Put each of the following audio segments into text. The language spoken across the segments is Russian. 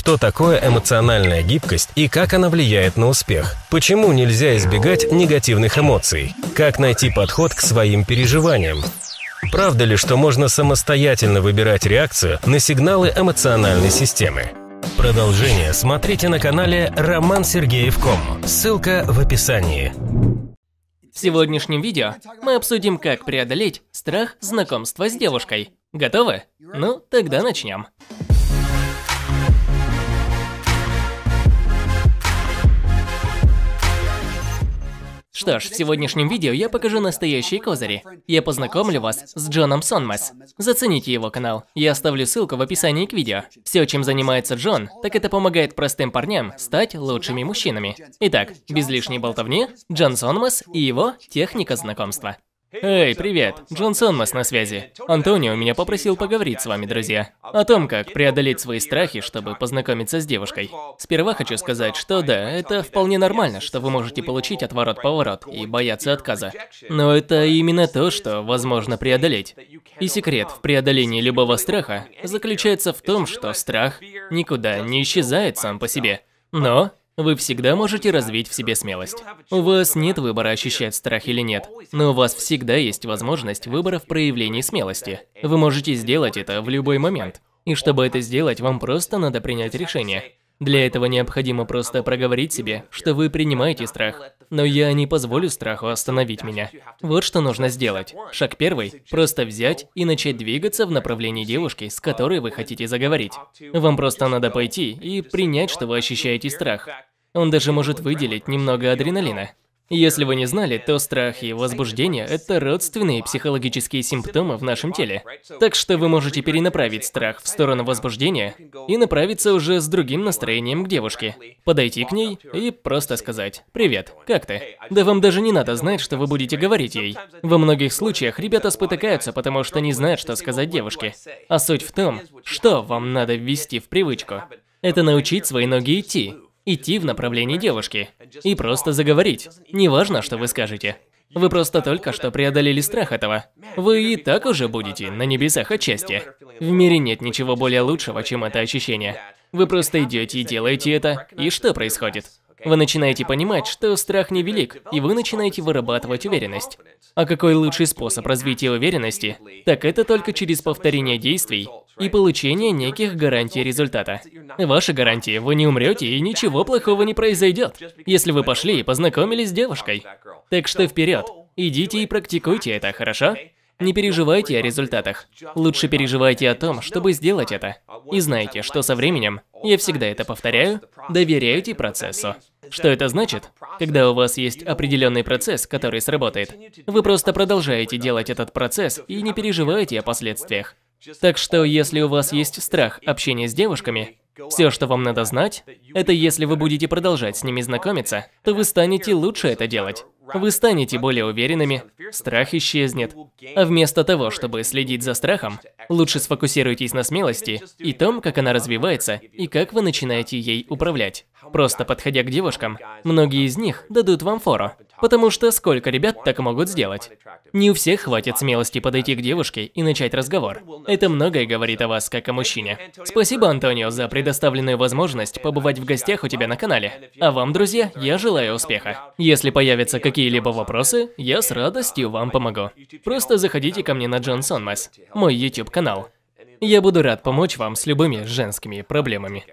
что такое эмоциональная гибкость и как она влияет на успех, почему нельзя избегать негативных эмоций, как найти подход к своим переживаниям. Правда ли, что можно самостоятельно выбирать реакцию на сигналы эмоциональной системы? Продолжение смотрите на канале Роман Сергеев.ком. Ссылка в описании. В сегодняшнем видео мы обсудим, как преодолеть страх знакомства с девушкой. Готовы? Ну, тогда начнем. Что ж, в сегодняшнем видео я покажу настоящие козыри. Я познакомлю вас с Джоном Сонмас. Зацените его канал. Я оставлю ссылку в описании к видео. Все, чем занимается Джон, так это помогает простым парням стать лучшими мужчинами. Итак, без лишней болтовни, Джон Сонмас и его техника знакомства. Эй, привет, Джон Сонмас на связи. Антонио меня попросил поговорить с вами, друзья, о том, как преодолеть свои страхи, чтобы познакомиться с девушкой. Сперва хочу сказать, что да, это вполне нормально, что вы можете получить отворот-поворот и бояться отказа. Но это именно то, что возможно преодолеть. И секрет в преодолении любого страха заключается в том, что страх никуда не исчезает сам по себе. Но вы всегда можете развить в себе смелость. У вас нет выбора ощущать страх или нет, но у вас всегда есть возможность выбора в проявлении смелости. Вы можете сделать это в любой момент. И чтобы это сделать, вам просто надо принять решение. Для этого необходимо просто проговорить себе, что вы принимаете страх. Но я не позволю страху остановить меня. Вот что нужно сделать. Шаг первый – просто взять и начать двигаться в направлении девушки, с которой вы хотите заговорить. Вам просто надо пойти и принять, что вы ощущаете страх. Он даже может выделить немного адреналина. Если вы не знали, то страх и возбуждение – это родственные психологические симптомы в нашем теле. Так что вы можете перенаправить страх в сторону возбуждения и направиться уже с другим настроением к девушке. Подойти к ней и просто сказать «Привет, как ты?». Да вам даже не надо знать, что вы будете говорить ей. Во многих случаях ребята спотыкаются, потому что не знают, что сказать девушке. А суть в том, что вам надо ввести в привычку. Это научить свои ноги идти, идти в направлении девушки и просто заговорить. Неважно, что вы скажете. Вы просто только что преодолели страх этого. Вы и так уже будете на небесах от счастья. В мире нет ничего более лучшего, чем это ощущение. Вы просто идете и делаете это, и что происходит? Вы начинаете понимать, что страх невелик, и вы начинаете вырабатывать уверенность. А какой лучший способ развития уверенности? Так это только через повторение действий и получение неких гарантий результата. Ваши гарантии, вы не умрете и ничего плохого не произойдет, если вы пошли и познакомились с девушкой. Так что вперед, идите и практикуйте это, хорошо? Не переживайте о результатах. Лучше переживайте о том, чтобы сделать это. И знайте, что со временем, я всегда это повторяю, доверяйте процессу. Что это значит? Когда у вас есть определенный процесс, который сработает, вы просто продолжаете делать этот процесс и не переживаете о последствиях. Так что, если у вас есть страх общения с девушками, все, что вам надо знать, это если вы будете продолжать с ними знакомиться, то вы станете лучше это делать. Вы станете более уверенными, страх исчезнет. А вместо того, чтобы следить за страхом, лучше сфокусируйтесь на смелости и том, как она развивается, и как вы начинаете ей управлять. Просто подходя к девушкам, многие из них дадут вам фору. Потому что сколько ребят так могут сделать? Не у всех хватит смелости подойти к девушке и начать разговор. Это многое говорит о вас, как о мужчине. Спасибо, Антонио, за предоставленную возможность побывать в гостях у тебя на канале. А вам, друзья, я желаю успеха. Если появятся какие-либо вопросы, я с радостью вам помогу. Просто заходите ко мне на Джон Сонмас, мой YouTube-канал. Я буду рад помочь вам с любыми женскими проблемами.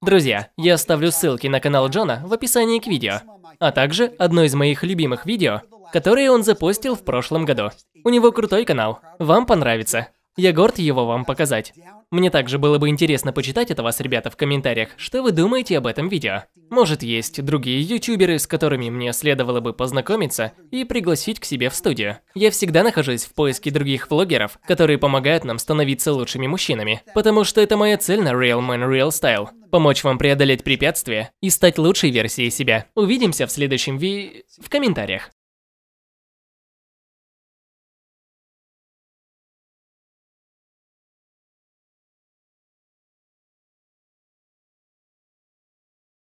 Друзья, я оставлю ссылки на канал Джона в описании к видео, а также одно из моих любимых видео, которое он запостил в прошлом году. У него крутой канал, вам понравится. Я горд его вам показать. Мне также было бы интересно почитать от вас, ребята, в комментариях, что вы думаете об этом видео. Может, есть другие ютуберы, с которыми мне следовало бы познакомиться и пригласить к себе в студию. Я всегда нахожусь в поиске других влогеров, которые помогают нам становиться лучшими мужчинами, потому что это моя цель на Real Man Real Style помочь вам преодолеть препятствия и стать лучшей версией себя. Увидимся в следующем ви... в комментариях.